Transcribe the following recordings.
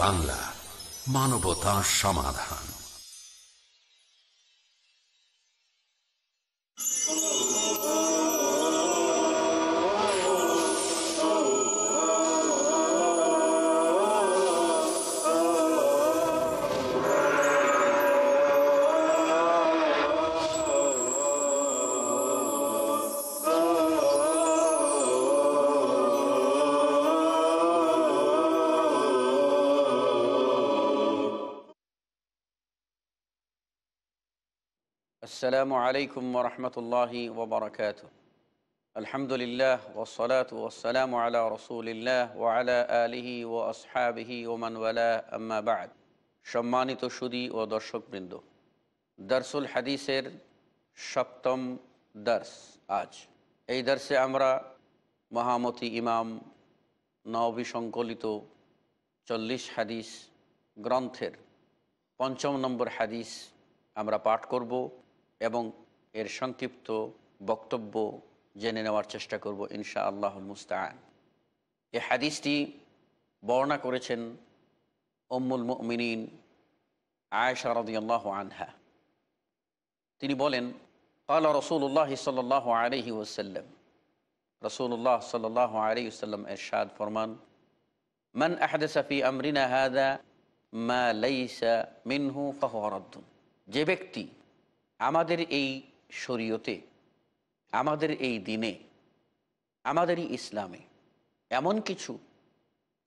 বাংলা মানবতা সমাধান আসসালামু আলাইকুম রহমতুল্লাহি ওবরাকাত আলহামদুলিল্লাহ ওসলাত ওসালাম আলা রসুলিল্লাহ ওয়ালা আলিহি ও আসহাবিহি ওমানওয়ালা আম্মাবাদ সম্মানিত সুদী ও দর্শকবৃন্দ দর্সুল হাদিসের সপ্তম দর্স আজ এই দর্শে আমরা মহামতি ইমাম নবী সংকলিত চল্লিশ হাদিস গ্রন্থের পঞ্চম নম্বর হাদিস আমরা পাঠ করবো এবং এর সংক্ষিপ্ত বক্তব্য জেনে নেওয়ার চেষ্টা করব ইনশা আল্লাহ মুস্তান এ হাদিসটি বর্ণনা করেছেন অম্মুল মিনীন আয়েশা রদিয়াল্লাহ আনহা তিনি বলেন কালা রসুল্লাহ সাল আলহি ওসাল্লাম রসুল্লাহ সাল আলি এরশাদ ফরমান মান আহদসাফি আমরিনা হাদা মা লাইসা মিনহু ফাহরদ্দুন যে ব্যক্তি আমাদের এই শরীয়তে আমাদের এই দিনে আমাদেরই ইসলামে এমন কিছু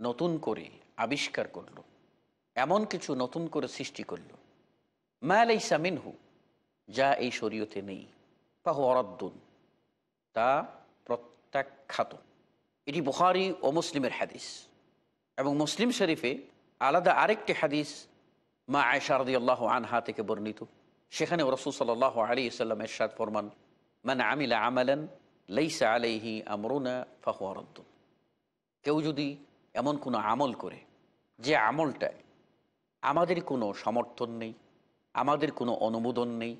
নতুন করে আবিষ্কার করল এমন কিছু নতুন করে সৃষ্টি করল মায়ালাই হু যা এই শরীয়তে নেই পাহ অরদ্দুন তা প্রত্যাখ্যাত এটি বুহারি ও মুসলিমের হাদিস এবং মুসলিম শরীফে আলাদা আরেকটি হাদিস মা আয়সারদি আল্লাহ আনহা থেকে বর্ণিত সেখানে রসুল সাল আলী ইসাল্লাম এরশাদ ফরমান মানে আমিলা আমালেন লেইসা আলাইহি আমরুনা ফাহুয়ারদ্দ কেউ যদি এমন কোনো আমল করে যে আমলটায় আমাদের কোনো সমর্থন নেই আমাদের কোনো অনুমোদন নেই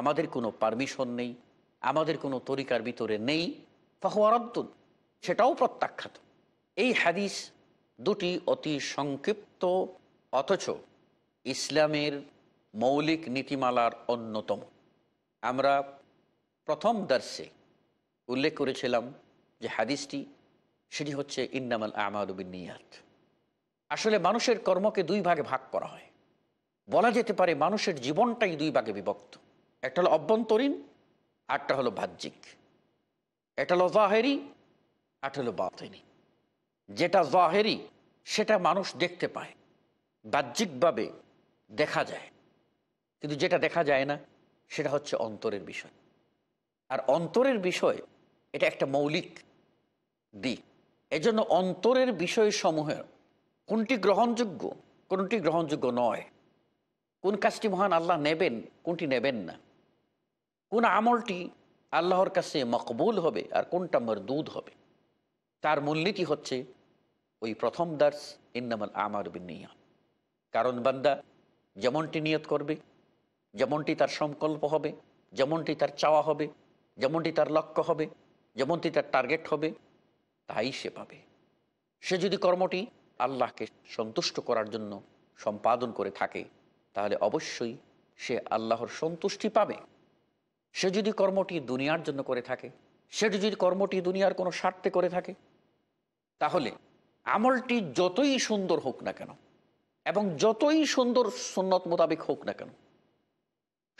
আমাদের কোনো পারমিশন নেই আমাদের কোনো তরিকার ভিতরে নেই ফাহুয়ারদ্দুন সেটাও প্রত্যাখ্যাত এই হাদিস দুটি অতি সংক্ষিপ্ত অথচ ইসলামের মৌলিক নীতিমালার অন্যতম আমরা প্রথম দর্শে উল্লেখ করেছিলাম যে হাদিসটি সেটি হচ্ছে ইন্নামাল আমাদুবিন নিয়াত আসলে মানুষের কর্মকে দুই ভাগে ভাগ করা হয় বলা যেতে পারে মানুষের জীবনটাই দুই ভাগে বিভক্ত একটা হলো অভ্যন্তরীণ আরটা হলো বাহ্যিক এটা হলো জাহেরি আরটা হলো বাতেনি যেটা জাহেরি সেটা মানুষ দেখতে পায় বাহ্যিকভাবে দেখা যায় কিন্তু যেটা দেখা যায় না সেটা হচ্ছে অন্তরের বিষয় আর অন্তরের বিষয় এটা একটা মৌলিক দিক এজন্য অন্তরের বিষয়সমূহের কোনটি গ্রহণযোগ্য কোনটি গ্রহণযোগ্য নয় কোন কাজটি মহান আল্লাহ নেবেন কোনটি নেবেন না কোন আমলটি আল্লাহর কাছে মকবুল হবে আর কোনটা মরদুদ হবে তার মূলনীতি হচ্ছে ওই প্রথম দার্স ইন্নামাল আমার বিনিয়া কারণ বান্দা যেমনটি নিয়ত করবে যেমনটি তার সংকল্প হবে যেমনটি তার চাওয়া হবে যেমনটি তার লক্ষ্য হবে যেমনটি তার টার্গেট হবে তাই সে পাবে সে যদি কর্মটি আল্লাহকে সন্তুষ্ট করার জন্য সম্পাদন করে থাকে তাহলে অবশ্যই সে আল্লাহর সন্তুষ্টি পাবে সে যদি কর্মটি দুনিয়ার জন্য করে থাকে সে যদি কর্মটি দুনিয়ার কোনো স্বার্থে করে থাকে তাহলে আমলটি যতই সুন্দর হোক না কেন এবং যতই সুন্দর সুন্নত মোতাবেক হোক না কেন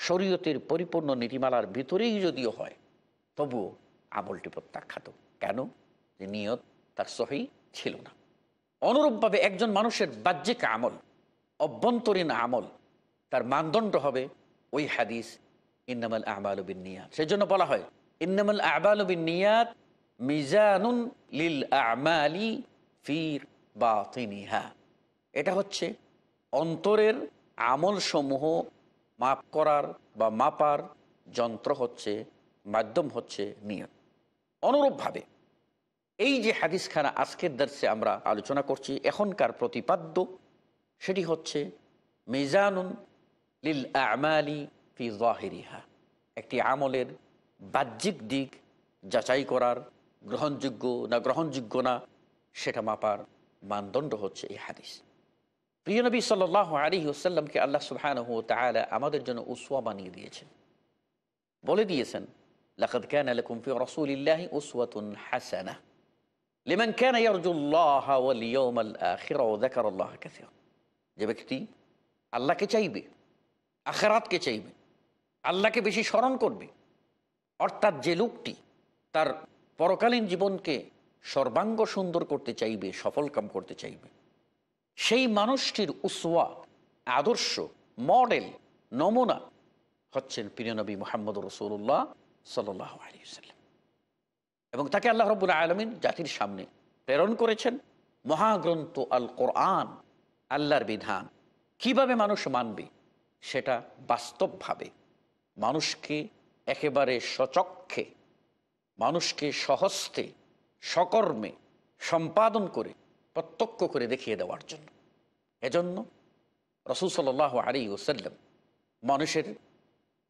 শরীয়তের পরিপূর্ণ নীতিমালার ভিতরেই যদিও হয় তবুও আমলটি প্রত্যাখ্যাত কেন যে নিয়ত তার সহি ছিল না অনুরূপভাবে একজন মানুষের বাহ্যিক আমল অভ্যন্তরীণ আমল তার মানদণ্ড হবে ওই হাদিস ইন্নামাল আবালুবিন নিয়াদ সেই জন্য বলা হয় ইন্নামাল আবালুবিন নিয়াদ মিজানুন লিল আমালি ফির বা এটা হচ্ছে অন্তরের আমল সমূহ মাপ করার বা মাপার যন্ত্র হচ্ছে মাধ্যম হচ্ছে নিয়ত অনুরূপভাবে এই যে হাদিসখানা আজকের দার্সে আমরা আলোচনা করছি এখনকার প্রতিপাদ্য সেটি হচ্ছে মিজানুন লিল আমালি ফি জাহিরিহা একটি আমলের বাহ্যিক দিক যাচাই করার গ্রহণযোগ্য না গ্রহণযোগ্য না সেটা মাপার মানদণ্ড হচ্ছে এই হাদিস প্রিয় নবী সাল আলী হুসাল্লামকে আল্লাহ সুবহানহ তালা আমাদের জন্য উসুয়া বানিয়ে দিয়েছেন বলে দিয়েছেন লাকাদ কান লাকুমফি রসুলিল্লাহি উসওয়াতুন হাসানা লিমান আখির যে ব্যক্তি আল্লাহকে চাইবে আখেরাতকে চাইবে আল্লাহকে বেশি স্মরণ করবে অর্থাৎ যে লোকটি তার পরকালীন জীবনকে সর্বাঙ্গ সুন্দর করতে চাইবে সফল কাম করতে চাইবে সেই মানুষটির উসওয়া আদর্শ মডেল নমুনা হচ্ছেন প্রিয়নবী মোহাম্মদ রসুল্লাহ সাল্লাহ আলিয়াল্লাম এবং তাকে আল্লাহ রবুল আলমিন জাতির সামনে প্রেরণ করেছেন মহাগ্রন্থ আল কোরআন আল্লাহর বিধান কিভাবে মানুষ মানবে সেটা বাস্তবভাবে মানুষকে একেবারে সচক্ষে মানুষকে সহস্তে সকর্মে সম্পাদন করে প্রত্যক্ষ করে দেখিয়ে দেওয়ার জন্য এজন্য রসুল সাল্লাহ আলী ওসাল্লাম মানুষের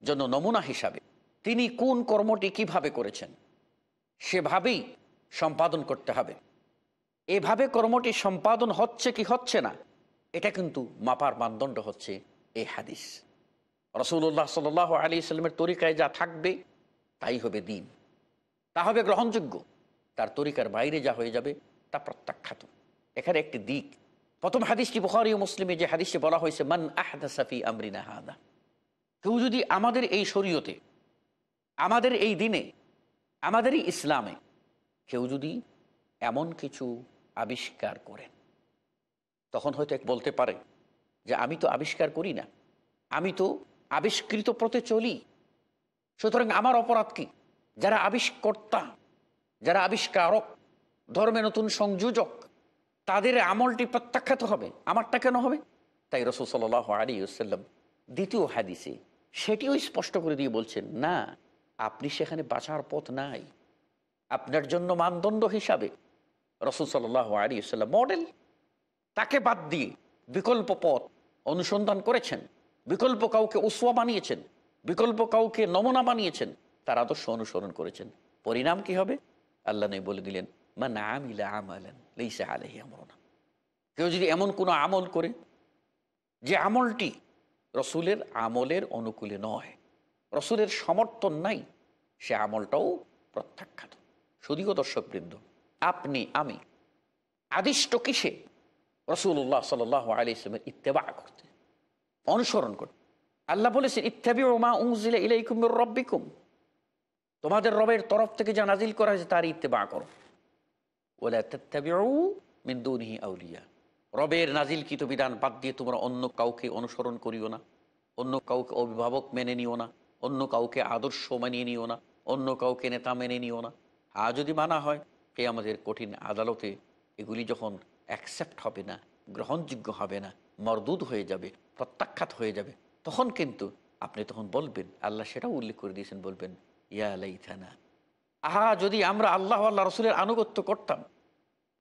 জন্য নমুনা হিসাবে তিনি কোন কর্মটি কিভাবে করেছেন সেভাবেই সম্পাদন করতে হবে এভাবে কর্মটি সম্পাদন হচ্ছে কি হচ্ছে না এটা কিন্তু মাপার মানদণ্ড হচ্ছে এই হাদিস রসুল্লাহ সাল আলী ইসলামের তরিকায় যা থাকবে তাই হবে দিন তা হবে গ্রহণযোগ্য তার তরিকার বাইরে যা হয়ে যাবে তা প্রত্যাখ্যাত এখানে একটি দিক প্রথম হাদিসটি বুখারি ও মুসলিমে যে হাদিসটি বলা হয়েছে মান আহদা সাফি আমরিনা হাদা কেউ যদি আমাদের এই শরীয়তে আমাদের এই দিনে আমাদেরই ইসলামে কেউ যদি এমন কিছু আবিষ্কার করেন তখন হয়তো এক বলতে পারে যে আমি তো আবিষ্কার করি না আমি তো আবিষ্কৃত পথে চলি সুতরাং আমার অপরাধ কি যারা আবিষ্কর্তা যারা আবিষ্কারক ধর্মে নতুন সংযোজক তাদের আমলটি প্রত্যাখ্যাত হবে আমারটা কেন হবে তাই রসুল সাল আলী আসাল্লাম দ্বিতীয় হাদিসে সেটিও স্পষ্ট করে দিয়ে বলছেন না আপনি সেখানে বাঁচার পথ নাই আপনার জন্য মানদণ্ড হিসাবে রসুল সাল্লাহ আলী আসাল্লাম মডেল তাকে বাদ দিয়ে বিকল্প পথ অনুসন্ধান করেছেন বিকল্প কাউকে উসুয়া বানিয়েছেন বিকল্প কাউকে নমুনা বানিয়েছেন তার আদর্শ অনুসরণ করেছেন পরিণাম কি হবে আল্লাহ নেই বলে দিলেন বা না আমিলা আমালেন লেইসা আলহি আমরনা কেউ যদি এমন কোনো আমল করে যে আমলটি রসুলের আমলের অনুকূলে নয় রসুলের সমর্থন নাই সে আমলটাও প্রত্যাখ্যাত শুধুও দর্শকবৃন্দ আপনি আমি আদিষ্ট কিসে রসুল্লাহ সাল আলি ইসলামের ইত্তেবা করতে অনুসরণ করতে আল্লাহ বলেছেন ইত্যাবি ওমা উংজিলা ইলাইকুম রব্বিকুম তোমাদের রবের তরফ থেকে যা নাজিল করা হয়েছে তার ইত্তেবা করো ওলা তত্তাবিউ মিন্দুনহি আউলিয়া রবের নাজিলকৃত বিধান বাদ দিয়ে তোমরা অন্য কাউকে অনুসরণ করিও না অন্য কাউকে অভিভাবক মেনে নিও না অন্য কাউকে আদর্শ মানিয়ে নিও না অন্য কাউকে নেতা মেনে নিও না আর যদি মানা হয় এ আমাদের কঠিন আদালতে এগুলি যখন অ্যাকসেপ্ট হবে না গ্রহণযোগ্য হবে না মরদুদ হয়ে যাবে প্রত্যাখ্যাত হয়ে যাবে তখন কিন্তু আপনি তখন বলবেন আল্লাহ সেটাও উল্লেখ করে দিয়েছেন বলবেন ইয়া থানা আহা যদি আমরা আল্লাহ আল্লাহ রসুলের আনুগত্য করতাম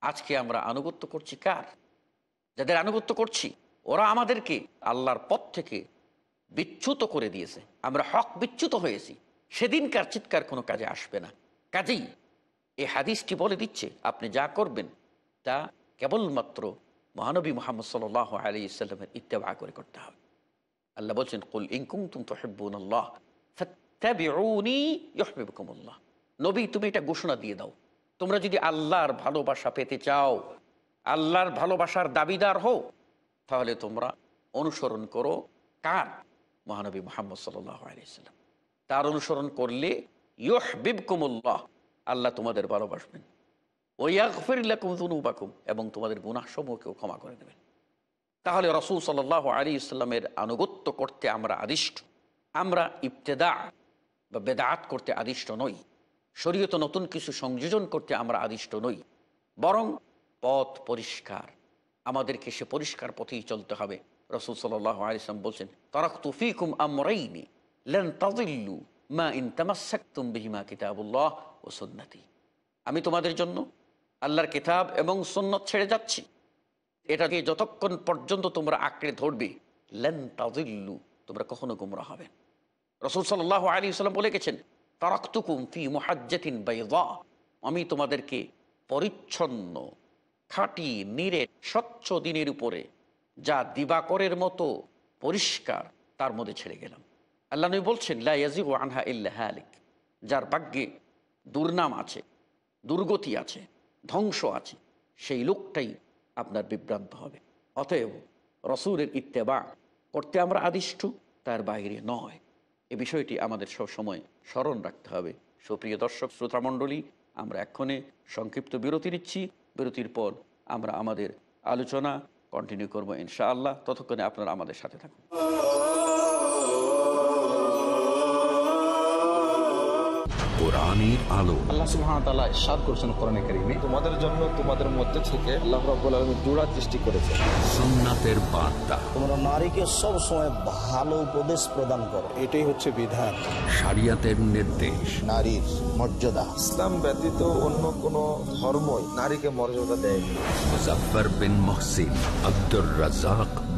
আজকে আমরা আনুগত্য করছি কার যাদের আনুগত্য করছি ওরা আমাদেরকে আল্লাহর পথ থেকে বিচ্যুত করে দিয়েছে আমরা হক বিচ্যুত হয়েছি সেদিনকার চিৎকার কোনো কাজে আসবে না কাজেই এই হাদিসটি বলে দিচ্ছে আপনি যা করবেন তা কেবলমাত্র মহানবী মোহাম্মদ সাল আলী ইসলামের ইত্তেবা করে করতে হবে আল্লাহ বলছেন কুল ইংকুম তুম তো হেব্বুল্লাহ নবী তুমি এটা ঘোষণা দিয়ে দাও তোমরা যদি আল্লাহর ভালোবাসা পেতে চাও আল্লাহর ভালোবাসার দাবিদার হও তাহলে তোমরা অনুসরণ করো কার মহানবী মোহাম্মদ সাল্লাম তার অনুসরণ করলে ইয়হ বিবকুমুল্লাহ আল্লাহ তোমাদের ভালোবাসবেন ওয়াকুম এবং তোমাদের গুনাসমূহকেও ক্ষমা করে দেবেন তাহলে রসুল সাল্লাহ আলী ইসলামের আনুগত্য করতে আমরা আদিষ্ট আমরা ইবতেদা বা বেদাত করতে আদিষ্ট নই শরীয়ত নতুন কিছু সংযোজন করতে আমরা আদিষ্ট নই বরং পথ পরিষ্কার আমাদেরকে সে পরিষ্কার পথেই চলতে হবে রসুল সাল্লাম বলছেন তারাক তুফিকুম আমরাইনি লেন তাজিল্লু মা ইন তামাসাকুম বিহিমা কিতাবুল্লাহ ও সন্ন্যাতি আমি তোমাদের জন্য আল্লাহর কিতাব এবং সন্ন্যত ছেড়ে যাচ্ছি এটাকে যতক্ষণ পর্যন্ত তোমরা আঁকড়ে ধরবে লেন তাজিল্লু তোমরা কখনো গুমরা হবে রসুল সাল্লাহ আলী সাল্লাম বলে গেছেন তারাক্তুকুম ফি মোহাজ্জাতিন বাইদা আমি তোমাদেরকে পরিচ্ছন্ন খাঁটি নিরে স্বচ্ছ দিনের উপরে যা দিবাকরের মতো পরিষ্কার তার মধ্যে ছেড়ে গেলাম আল্লাহ নবী বলছেন লাইয়াজি ও আনহা ইল্লা আলিক যার ভাগ্যে দুর্নাম আছে দুর্গতি আছে ধ্বংস আছে সেই লোকটাই আপনার বিভ্রান্ত হবে অতএব রসুরের ইত্তেবা করতে আমরা আদিষ্ট তার বাইরে নয় এ বিষয়টি আমাদের সবসময় স্মরণ রাখতে হবে সুপ্রিয় দর্শক শ্রোতামণ্ডলী আমরা এক্ষণে সংক্ষিপ্ত বিরতি নিচ্ছি বিরতির পর আমরা আমাদের আলোচনা কন্টিনিউ করবো ইনশাআল্লাহ ততক্ষণে আপনারা আমাদের সাথে থাকুন কোরআনের আলো আল্লাহ সুবহানাহু তাআলা ইরশাদ করেছেন কোরআনে কারিমে তোমাদের জন্য তোমাদের মধ্যে থেকে আল্লাহ রাব্বুল আলামিন জোড়া বার্তা তোমরা নারীকে সব ভালো উপদেশ প্রদান করো এটাই হচ্ছে বিধান শরীয়তের নির্দেশ নারীর মর্যাদা ইসলাম ব্যতীত অন্য কোন ধর্মই নারীকে মর্যাদা দেয় মুজাফফর বিন মুহসিন আব্দুর রাজ্জাক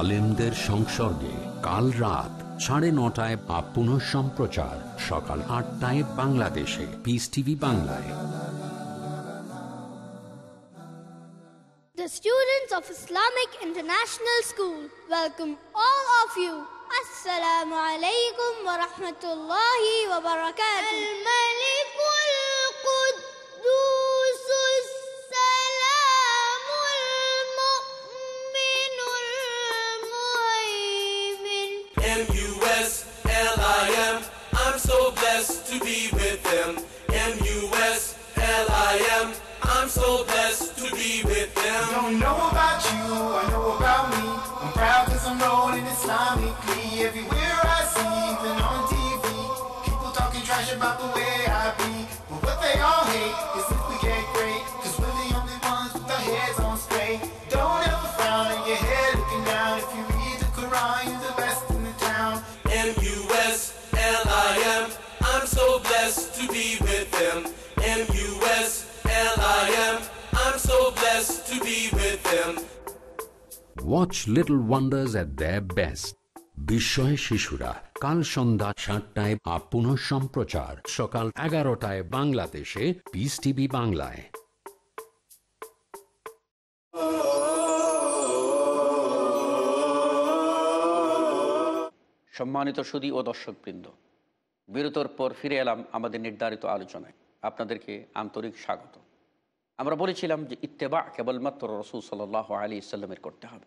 আলেমদের সংসর্গে কাল রাত সাড়ে নটায় বা পুনঃ সম্প্রচার সকাল আটটায় বাংলাদেশে পিস টিভি বাংলায় The students of Islamic International School welcome all of you. Assalamu alaikum wa rahmatullahi wa barakatuh. Al-Malikum. M U S L I M. I'm so blessed to be with them. M U S L I M. I'm so blessed to be with them. Don't know about you, I know about me. I'm proud cause I'm rolling this time. Watch Little Wonders at the best বিস্ময় শিশুরা কাল সন্ধ্যা সাতটায় আপন সম্প্রচার সকাল এগারোটায় বাংলাদেশে Peace TV বাংলায় সম্মানিত সুদী ও দর্শকবৃন্দ বিরতর পর ফিরে এলাম আমাদের নির্ধারিত আলোচনায় আপনাদেরকে আন্তরিক স্বাগত আমরা বলেছিলাম যে ইত্তেবা কেবলমাত্র রসুল সাল আলী ইসাল্লামের করতে হবে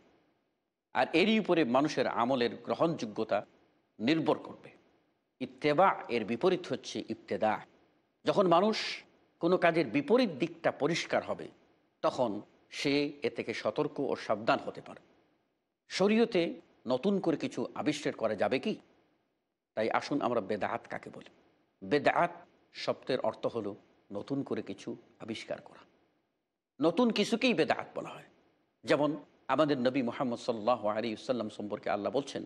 আর এরই উপরে মানুষের আমলের গ্রহণযোগ্যতা নির্ভর করবে ইত্তেবা এর বিপরীত হচ্ছে ইবতেদা যখন মানুষ কোনো কাজের বিপরীত দিকটা পরিষ্কার হবে তখন সে এ থেকে সতর্ক ও সাবধান হতে পারে শরীয়তে নতুন করে কিছু আবিষ্কার করা যাবে কি তাই আসুন আমরা বেদাহাত কাকে বলি বেদাহাত শব্দের অর্থ হলো নতুন করে কিছু আবিষ্কার করা নতুন কিছুকেই বেদাহাত বলা হয় যেমন আমাদের নবী মোহাম্মদ সাল্লাহ আলী ইসাল্লাম সম্পর্কে আল্লাহ বলছেন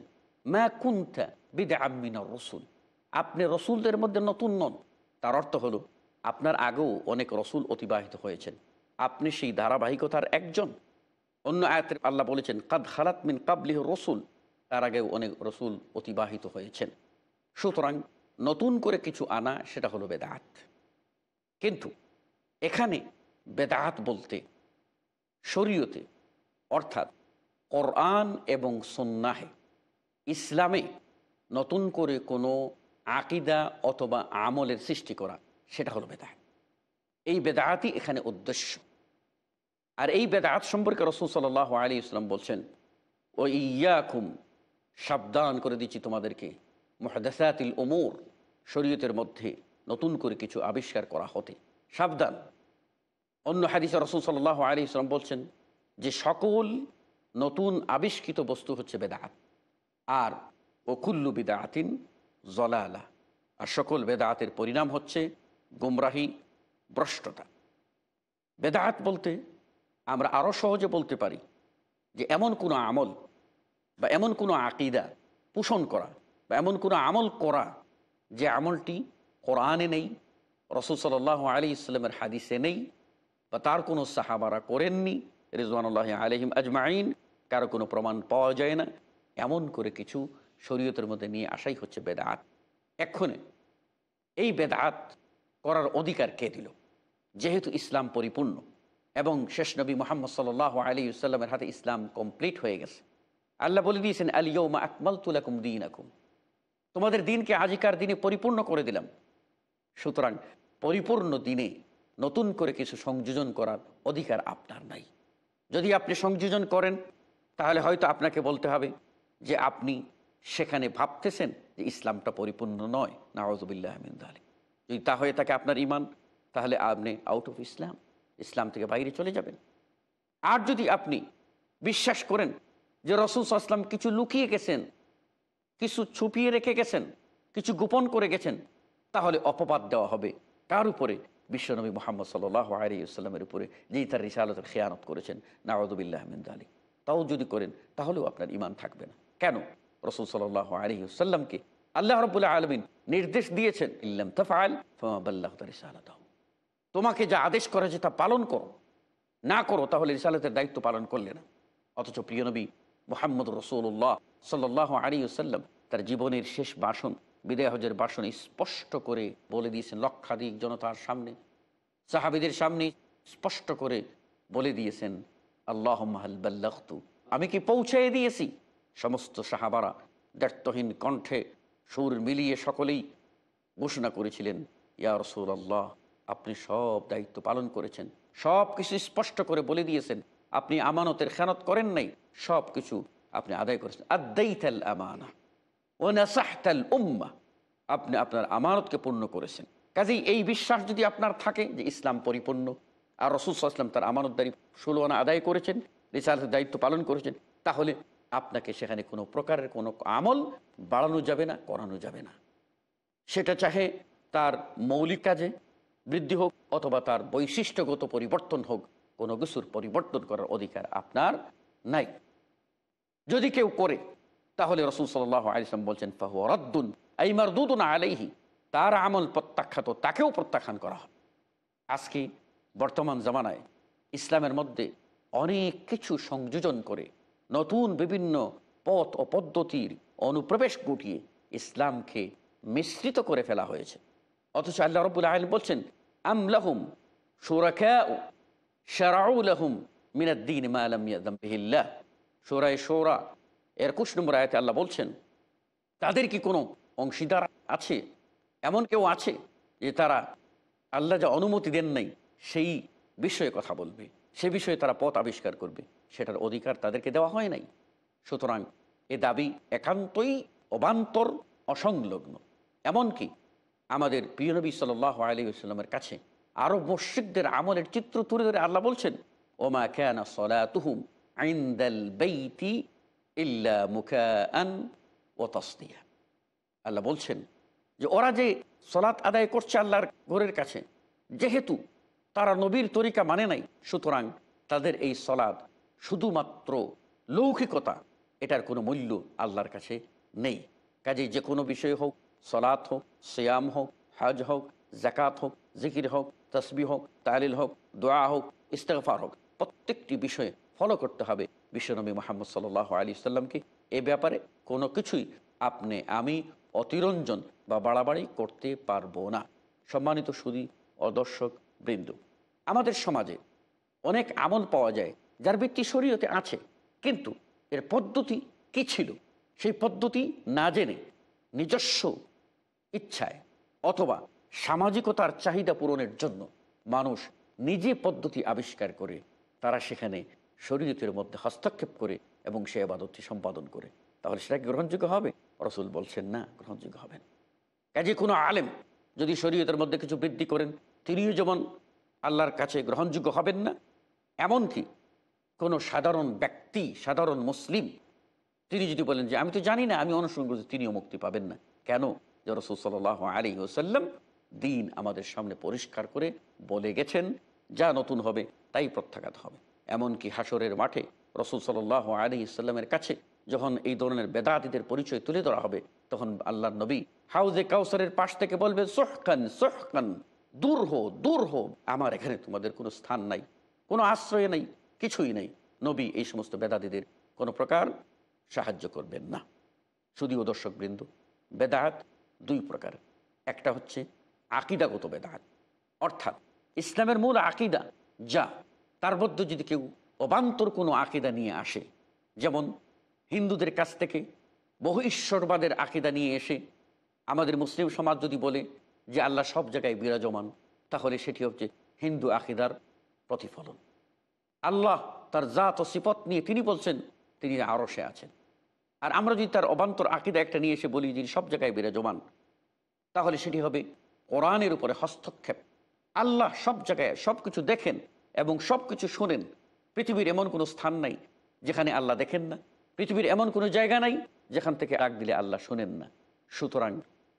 মা কুন্থা বিদে আমিনা রসুল আপনি রসুলদের মধ্যে নতুন নন তার অর্থ হলো আপনার আগেও অনেক রসুল অতিবাহিত হয়েছেন আপনি সেই ধারাবাহিকতার একজন অন্য আয়াতের আল্লাহ বলেছেন কাদ হালাত মিন কাবলিহ রসুল তার আগেও অনেক রসুল অতিবাহিত হয়েছেন সুতরাং নতুন করে কিছু আনা সেটা হলো বেদাত কিন্তু এখানে বেদাত বলতে শরীয়তে অর্থাৎ কোরআন এবং সন্ন্যাহে ইসলামে নতুন করে কোনো আকিদা অথবা আমলের সৃষ্টি করা সেটা হলো বেদায় এই বেদায়াতই এখানে উদ্দেশ্য আর এই বেদায়াত সম্পর্কে রসুল সাল আলী ইসলাম বলছেন ও ইয়াকুম সাবধান করে দিচ্ছি তোমাদেরকে মহাদাসাতিল ওমর শরীয়তের মধ্যে নতুন করে কিছু আবিষ্কার করা হতে সাবধান অন্য হাদিসা রসুল সাল্লাহ আলী ইসলাম বলছেন যে সকল নতুন আবিষ্কৃত বস্তু হচ্ছে বেদাত আর অকুল্লু বেদাতিন জলালা আর সকল বেদাতের পরিণাম হচ্ছে গুমরাহী ভ্রষ্টতা বেদাত বলতে আমরা আরও সহজে বলতে পারি যে এমন কোনো আমল বা এমন কোনো আকিদা পোষণ করা বা এমন কোনো আমল করা যে আমলটি কোরআনে নেই রসুল সাল আলী ইসলামের হাদিসে নেই বা তার কোনো সাহাবারা করেননি রিজওয়ানুল্লাহ আলহিম আজমাইন কারো কোনো প্রমাণ পাওয়া যায় না এমন করে কিছু শরীয়তের মধ্যে নিয়ে আসাই হচ্ছে বেদাত এক্ষণে এই বেদাত করার অধিকার কে দিল যেহেতু ইসলাম পরিপূর্ণ এবং শেষ নবী মোহাম্মদ সাল আলী ইসলামের হাতে ইসলাম কমপ্লিট হয়ে গেছে আল্লাহ বলে দিয়েছেন আলিয়মা আকমাল তুলাকুম দিন আকুম তোমাদের দিনকে আজিকার দিনে পরিপূর্ণ করে দিলাম সুতরাং পরিপূর্ণ দিনে নতুন করে কিছু সংযোজন করার অধিকার আপনার নাই যদি আপনি সংযোজন করেন তাহলে হয়তো আপনাকে বলতে হবে যে আপনি সেখানে ভাবতেছেন যে ইসলামটা পরিপূর্ণ নয় নওয়াজবিল্লাহ আহমিদ আলী যদি তা হয়ে থাকে আপনার ইমান তাহলে আপনি আউট অফ ইসলাম ইসলাম থেকে বাইরে চলে যাবেন আর যদি আপনি বিশ্বাস করেন যে রসুল আসলাম কিছু লুকিয়ে গেছেন কিছু ছুপিয়ে রেখে গেছেন কিছু গোপন করে গেছেন তাহলে অপবাদ দেওয়া হবে কার উপরে বিশ্বনবী মোহাম্মদ সাল্লাহ আলী উপরে যেই তার রিসালতের খেয়ানত করেছেন নাওয়াজবিল্লাহ আহমেদ আলী তাও যদি করেন তাহলেও আপনার ইমান থাকবে না কেন রসুল সাল্লাহ আলিউসাল্লামকে আল্লাহ রবুল্লাহ আলমিন নির্দেশ দিয়েছেন ইল্লাম তফাল ফমাবাল্লাহ তোমাকে যা আদেশ করা যে তা পালন করো না করো তাহলে রিসালতের দায়িত্ব পালন করলে না অথচ প্রিয় নবী মোহাম্মদ রসুল্লাহ সাল্লাহ আলিউসাল্লাম তার জীবনের শেষ বাসন বিদায় হজের বাসন স্পষ্ট করে বলে দিয়েছেন লক্ষাধিক জনতার সামনে সাহাবিদের সামনে স্পষ্ট করে বলে দিয়েছেন আল্লাহ মাহাল্লাহতু আমি কি পৌঁছে দিয়েছি সমস্ত সাহাবারা দ্বার্থহীন কণ্ঠে সুর মিলিয়ে সকলেই ঘোষণা করেছিলেন ইয়ার সুর আল্লাহ আপনি সব দায়িত্ব পালন করেছেন সব কিছু স্পষ্ট করে বলে দিয়েছেন আপনি আমানতের খেয়ানত করেন নাই সব কিছু আপনি আদায় করেছেন আদাইতাল আমানা ও নাসাহতাল উম্মা আপনি আপনার আমানতকে পূর্ণ করেছেন কাজেই এই বিশ্বাস যদি আপনার থাকে যে ইসলাম পরিপূর্ণ আর রসুল ইসলাম তার আমানতদারি সুলওয়ানা আদায় করেছেন রিসালের দায়িত্ব পালন করেছেন তাহলে আপনাকে সেখানে কোনো প্রকারের কোনো আমল বাড়ানো যাবে না করানো যাবে না সেটা চাহে তার মৌলিক কাজে বৃদ্ধি হোক অথবা তার বৈশিষ্ট্যগত পরিবর্তন হোক কোনো কিছুর পরিবর্তন করার অধিকার আপনার নাই যদি কেউ করে তাহলে রসুল সাল্লাহ আলিসাম বলছেন ফাহু ফাহুয়ারদ্দুন এই মারদুদুন আলাইহি তার আমল প্রত্যাখ্যাত তাকেও প্রত্যাখ্যান করা হবে আজকে বর্তমান জামানায় ইসলামের মধ্যে অনেক কিছু সংযোজন করে নতুন বিভিন্ন পথ ও পদ্ধতির অনুপ্রবেশ ঘটিয়ে ইসলামকে মিশ্রিত করে ফেলা হয়েছে অথচ আল্লাহ রবুল আহল বলছেন আমলাহুম সুরাকুম মিনাদ্দিন মালাম সোরায় সোরা একুশ নম্বর আয়তে আল্লাহ বলছেন তাদের কি কোনো অংশীদার আছে এমন কেউ আছে যে তারা আল্লাহ যা অনুমতি দেন নাই সেই বিষয়ে কথা বলবে সে বিষয়ে তারা পথ আবিষ্কার করবে সেটার অধিকার তাদেরকে দেওয়া হয় নাই সুতরাং এ দাবি একান্তই অবান্তর অসংলগ্ন এমনকি আমাদের প্রিয় নবী সাল আলী আসলামের কাছে আরও মসজিদদের আমলের চিত্র তুলে ধরে আল্লাহ বলছেন ওমা ক্যানা তুহুম আইন্দাল বেইতি ইল্লা মুখান ও তসনিয়া আল্লাহ বলছেন যে ওরা যে সলাৎ আদায় করছে আল্লাহর ঘরের কাছে যেহেতু তারা নবীর তরিকা মানে নাই সুতরাং তাদের এই সলাদ শুধুমাত্র লৌকিকতা এটার কোনো মূল্য আল্লাহর কাছে নেই কাজে যে কোনো বিষয় হোক সলাৎ হোক সিয়াম হোক হজ হোক জাকাত হোক জিকির হোক তসবি হোক তালিল হোক দোয়া হোক ইস্তফার হোক প্রত্যেকটি বিষয়ে ফলো করতে হবে বিশ্বনবী মোহাম্মদ সাল আলী সাল্লামকে এ ব্যাপারে কোনো কিছুই আপনি আমি অতিরঞ্জন বা বাড়াবাড়ি করতে পারবো না সম্মানিত সুদী ও দর্শক বৃন্দ আমাদের সমাজে অনেক আমল পাওয়া যায় যার ভিত্তি শরীয়তে আছে কিন্তু এর পদ্ধতি কি ছিল সেই পদ্ধতি না জেনে নিজস্ব ইচ্ছায় অথবা সামাজিকতার চাহিদা পূরণের জন্য মানুষ নিজে পদ্ধতি আবিষ্কার করে তারা সেখানে শরীয়তের মধ্যে হস্তক্ষেপ করে এবং সে আবাদতটি সম্পাদন করে তাহলে সেটা গ্রহণযোগ্য হবে রসুল বলছেন না গ্রহণযোগ্য হবে না কাজে কোনো আলেম যদি শরীয়তের মধ্যে কিছু বৃদ্ধি করেন তিনিও যেমন আল্লাহর কাছে গ্রহণযোগ্য হবেন না এমনকি কোনো সাধারণ ব্যক্তি সাধারণ মুসলিম তিনি যদি বলেন যে আমি তো জানি না আমি অনুসরণ করছি তিনিও মুক্তি পাবেন না কেন যে রসুল সাল আলী ওসাল্লাম দিন আমাদের সামনে পরিষ্কার করে বলে গেছেন যা নতুন হবে তাই প্রত্যাঘাত হবে এমনকি হাসরের মাঠে রসুল সাল্লাহ আলী ইসলামের কাছে যখন এই ধরনের বেদাতিদের পরিচয় তুলে ধরা হবে তখন আল্লাহ নবী হাউজে কাউসারের পাশ থেকে বলবে সোহকান সোহকান দূর হো দূর হো আমার এখানে তোমাদের কোনো স্থান নাই কোনো আশ্রয় নেই কিছুই নেই নবী এই সমস্ত বেদাতিদের কোনো প্রকার সাহায্য করবেন না শুধুও দর্শকবৃন্দ বেদাত দুই প্রকার একটা হচ্ছে আকিদাগত বেদাত অর্থাৎ ইসলামের মূল আকিদা যা তার মধ্যে যদি কেউ অবান্তর কোনো আকিদা নিয়ে আসে যেমন হিন্দুদের কাছ থেকে বহু ঈশ্বরবাদের আকিদা নিয়ে এসে আমাদের মুসলিম সমাজ যদি বলে যে আল্লাহ সব জায়গায় বিরাজমান তাহলে সেটি হচ্ছে হিন্দু আকিদার প্রতিফলন আল্লাহ তার জাত ও সিপত নিয়ে তিনি বলছেন তিনি আরসে আছেন আর আমরা যদি তার অবান্তর আকিদা একটা নিয়ে এসে বলি যিনি সব জায়গায় বিরাজমান তাহলে সেটি হবে কোরআনের উপরে হস্তক্ষেপ আল্লাহ সব জায়গায় সব কিছু দেখেন এবং সব কিছু শোনেন পৃথিবীর এমন কোনো স্থান নাই যেখানে আল্লাহ দেখেন না পৃথিবীর এমন কোনো জায়গা নাই যেখান থেকে আগ দিলে আল্লাহ শোনেন না সুতরাং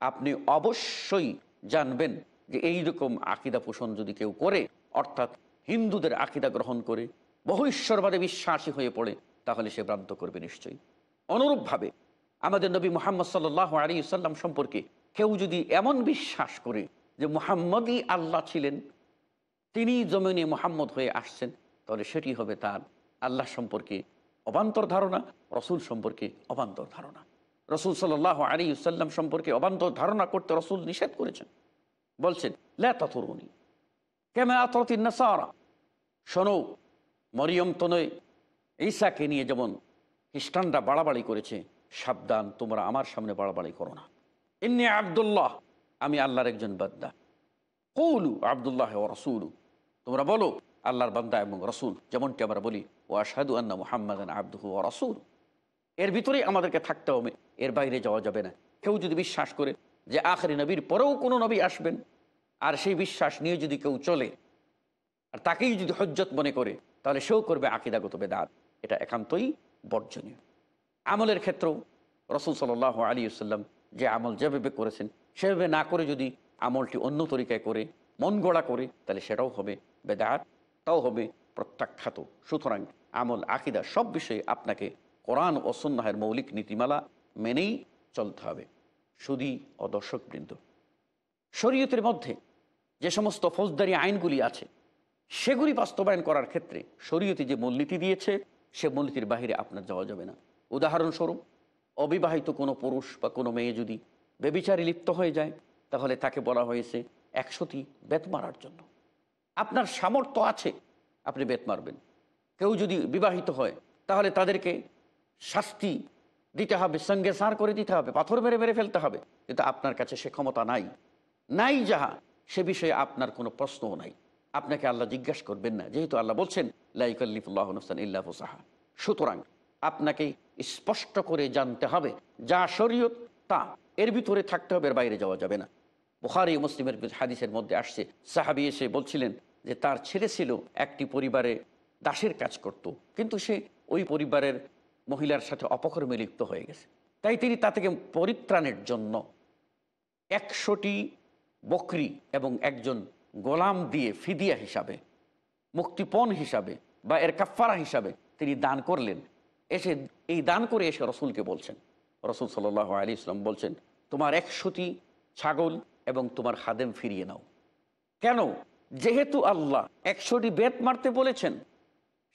আপনি অবশ্যই জানবেন যে এই রকম আকিদা পোষণ যদি কেউ করে অর্থাৎ হিন্দুদের আকিদা গ্রহণ করে বহু ঈশ্বরবাদে বিশ্বাসী হয়ে পড়ে তাহলে সে ভ্রান্ত করবে নিশ্চয়ই অনুরূপভাবে আমাদের নবী মোহাম্মদ সাল্লাহ আলী সাল্লাম সম্পর্কে কেউ যদি এমন বিশ্বাস করে যে মোহাম্মদই আল্লাহ ছিলেন তিনি জমিনে মোহাম্মদ হয়ে আসছেন তাহলে সেটি হবে তার আল্লাহ সম্পর্কে অবান্তর ধারণা রসুল সম্পর্কে অবান্তর ধারণা রসুল সাল আলী ইসাল্লাম সম্পর্কে অবান্তর ধারণা করতে রসুল নিষেধ করেছেন বলছেন লুনি কেমন আতরতিন সারা শোনো মরিয়ম তনয় ঈসাকে নিয়ে যেমন খ্রিস্টানরা বাড়াবাড়ি করেছে সাবধান তোমরা আমার সামনে বাড়াবাড়ি করো না এমনি আবদুল্লাহ আমি আল্লাহর একজন বাদ্দা কৌলু আবদুল্লাহ ও রসুলু তোমরা বলো আল্লাহর বান্দা এবং রসুল যেমনটি আমরা বলি ও আসাদু আন্না মোহাম্মদ আব্দুহু ও রসুল এর ভিতরেই আমাদেরকে থাকতে হবে এর বাইরে যাওয়া যাবে না কেউ যদি বিশ্বাস করে যে আখরি নবীর পরেও কোনো নবী আসবেন আর সেই বিশ্বাস নিয়ে যদি কেউ চলে আর তাকেই যদি হজ্জত মনে করে তাহলে সেও করবে আকিদাগত বেদাত এটা একান্তই বর্জনীয় আমলের ক্ষেত্রেও রসুল সাল আলী আসাল্লাম যে আমল যেভাবে করেছেন সেভাবে না করে যদি আমলটি অন্য তরিকায় করে মন গড়া করে তাহলে সেটাও হবে বেদাত তাও হবে প্রত্যাখ্যাত সুতরাং আমল আকিদা সব বিষয়ে আপনাকে কোরআন ও সন্ন্যাহের মৌলিক নীতিমালা মেনেই চলতে হবে শুধু ও দর্শকবৃন্দ শরীয়তের মধ্যে যে সমস্ত ফৌজদারি আইনগুলি আছে সেগুলি বাস্তবায়ন করার ক্ষেত্রে শরীয়তে যে মূলনীতি দিয়েছে সে মূলনীতির বাহিরে আপনার যাওয়া যাবে না উদাহরণস্বরূপ অবিবাহিত কোনো পুরুষ বা কোনো মেয়ে যদি বেবিচারে লিপ্ত হয়ে যায় তাহলে তাকে বলা হয়েছে একশোটি বেত মারার জন্য আপনার সামর্থ্য আছে আপনি বেত মারবেন কেউ যদি বিবাহিত হয় তাহলে তাদেরকে শাস্তি দিতে হবে সঙ্গে সার করে দিতে হবে পাথর মেরে মেরে ফেলতে হবে কিন্তু আপনার কাছে সে ক্ষমতা নাই নাই যাহা সে বিষয়ে আপনার কোনো প্রশ্নও নাই আপনাকে আল্লাহ জিজ্ঞাসা করবেন না যেহেতু আল্লাহ বলছেন লাইকাল্লিফুল্লাহ হুসান ইল্লাহ সাহা সুতরাং আপনাকে স্পষ্ট করে জানতে হবে যা শরীয়ত তা এর ভিতরে থাকতে হবে এর বাইরে যাওয়া যাবে না বুখারি মুসলিমের হাদিসের মধ্যে আসছে সাহাবি এসে বলছিলেন যে তার ছেলে ছিল একটি পরিবারে দাসের কাজ করত। কিন্তু সে ওই পরিবারের মহিলার সাথে অপকর্মে লিপ্ত হয়ে গেছে তাই তিনি তা থেকে পরিত্রাণের জন্য একশোটি বকরি এবং একজন গোলাম দিয়ে ফিদিয়া হিসাবে মুক্তিপণ হিসাবে বা এর কাফারা হিসাবে তিনি দান করলেন এসে এই দান করে এসে রসুলকে বলছেন রসুল সাল্লাহ আলী ইসলাম বলছেন তোমার একশোটি ছাগল এবং তোমার হাদেম ফিরিয়ে নাও কেন যেহেতু আল্লাহ একশোটি বেত মারতে বলেছেন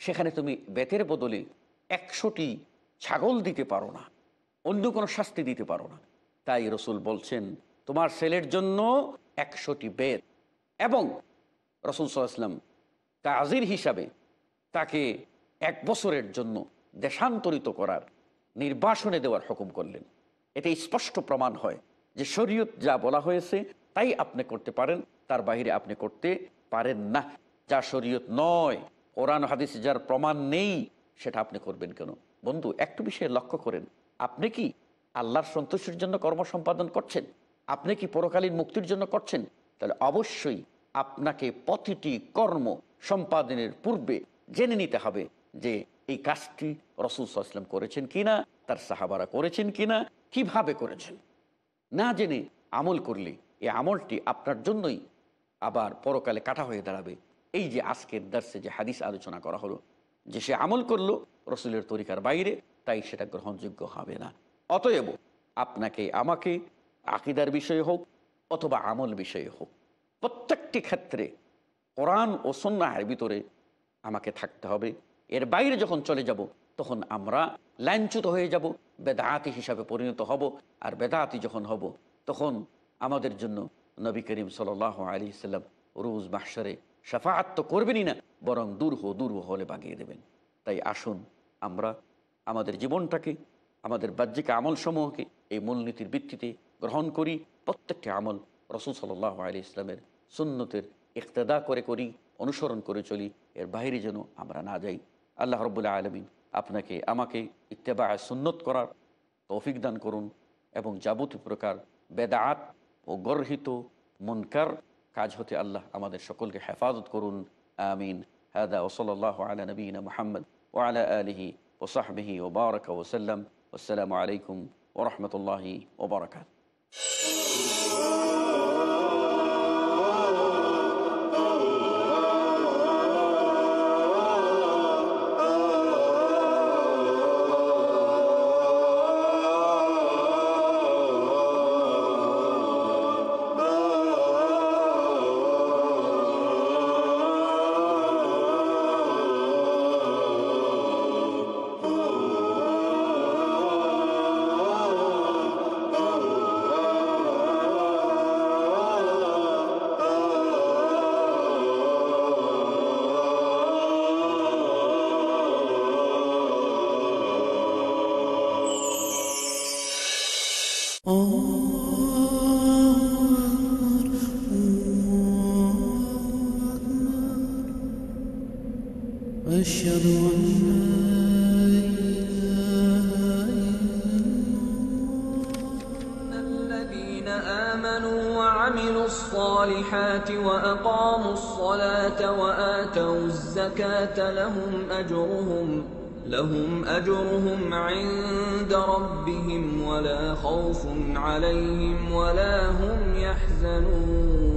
সেখানে তুমি বেতের বদলে একশোটি ছাগল দিতে পারো না অন্য কোনো শাস্তি দিতে পারো না তাই রসুল বলছেন তোমার ছেলের জন্য একশোটি বেত এবং রসুল সাল্লাম কাজির হিসাবে তাকে এক বছরের জন্য দেশান্তরিত করার নির্বাসনে দেওয়ার হুকুম করলেন এটা স্পষ্ট প্রমাণ হয় যে শরীয়ত যা বলা হয়েছে তাই আপনি করতে পারেন তার বাহিরে আপনি করতে পারেন না যা শরীয়ত নয় ওরান হাদিস যার প্রমাণ নেই সেটা আপনি করবেন কেন বন্ধু একটু বিষয়ে লক্ষ্য করেন আপনি কি আল্লাহর সন্তুষ্টির জন্য কর্ম সম্পাদন করছেন আপনি কি পরকালীন মুক্তির জন্য করছেন তাহলে অবশ্যই আপনাকে প্রতিটি কর্ম সম্পাদনের পূর্বে জেনে নিতে হবে যে এই কাজটি রসুল সাল্লাম করেছেন কিনা তার সাহাবারা করেছেন কিনা কিভাবে করেছেন না জেনে আমল করলে এই আমলটি আপনার জন্যই আবার পরকালে কাটা হয়ে দাঁড়াবে এই যে আজকের দার্সে যে হাদিস আলোচনা করা হলো যে সে আমল করলো রসুলের তরিকার বাইরে তাই সেটা গ্রহণযোগ্য হবে না অতএব আপনাকে আমাকে আকিদার বিষয়ে হোক অথবা আমল বিষয়ে হোক প্রত্যেকটি ক্ষেত্রে কোরআন ও সন্ন্যাহের ভিতরে আমাকে থাকতে হবে এর বাইরে যখন চলে যাব তখন আমরা লাইনচ্যুত হয়ে যাব বেদাহাতি হিসাবে পরিণত হব আর বেদাহাতি যখন হব তখন আমাদের জন্য নবী করিম সাল আলী সাল্লাম রোজ মাহসারে সাফাহাত তো করবেনই না বরং দূর হো দূর হলে বাগিয়ে দেবেন তাই আসুন আমরা আমাদের জীবনটাকে আমাদের বাহ্যিক আমলসমূহকে এই মূলনীতির ভিত্তিতে গ্রহণ করি প্রত্যেকটি আমল রসুল সাল্লাহ আলী ইসলামের সুন্নতের ইকতদা করে করি অনুসরণ করে চলি এর বাইরে যেন আমরা না যাই আল্লাহ রবুল্লা আলমিন আপনাকে আমাকে ইত্তেবা সুন্নত করার তৌফিক দান করুন এবং যাবতীয় প্রকার বেদাত ও গর্হিত মুনকার কাজ হতে আল্লাহ আমাদের সকলকে হেফাজত করুন আমিন হাদা ওসলাল্লাহ আলা নবীন মোহাম্মদ ও আলা আলহি সাহবিহি ওবারক ওসাল্লাম আসসালামু আলাইকুম ওরহমতুল্লাহি ওবরাকাত الذين آمنوا وعملوا الصالحات وأقاموا الصلاة وآتوا الزكاة لهم أجرهم لهم أجرهم عند ربهم ولا خوف عليهم ولا هم يحزنون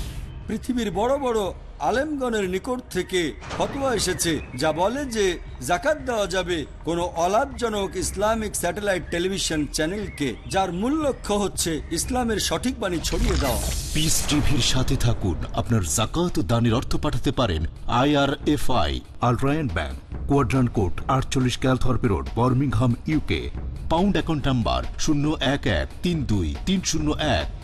পৃথিবীর বড় বড় আলেমগণের নিকট থেকে ফতোয়া এসেছে যা বলে যে জাকাত দেওয়া যাবে কোনো অলাভজনক ইসলামিক স্যাটেলাইট টেলিভিশন চ্যানেলকে যার মূল লক্ষ্য হচ্ছে ইসলামের সঠিক বাণী ছড়িয়ে দেওয়া পিস টিভির সাথে থাকুন আপনার জাকাত দানের অর্থ পাঠাতে পারেন আইআরএফআই আলট্রায়ন ব্যাংক কোয়াড্রান কোড আটচল্লিশ Calthorpe Road Birmingham UK pound account number শূন্য এক এক তিন দুই তিন শূন্য এক